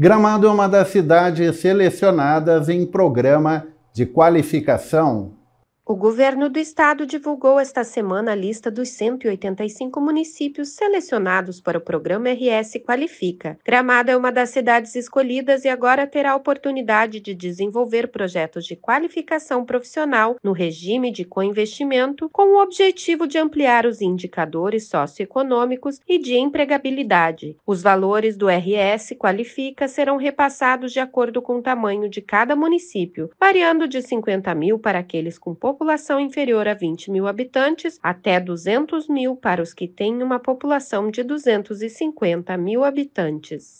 Gramado é uma das cidades selecionadas em programa de qualificação o governo do estado divulgou esta semana a lista dos 185 municípios selecionados para o programa RS Qualifica. Gramado é uma das cidades escolhidas e agora terá a oportunidade de desenvolver projetos de qualificação profissional no regime de coinvestimento, com o objetivo de ampliar os indicadores socioeconômicos e de empregabilidade. Os valores do RS Qualifica serão repassados de acordo com o tamanho de cada município, variando de 50 mil para aqueles com pouco população inferior a 20 mil habitantes, até 200 mil para os que têm uma população de 250 mil habitantes.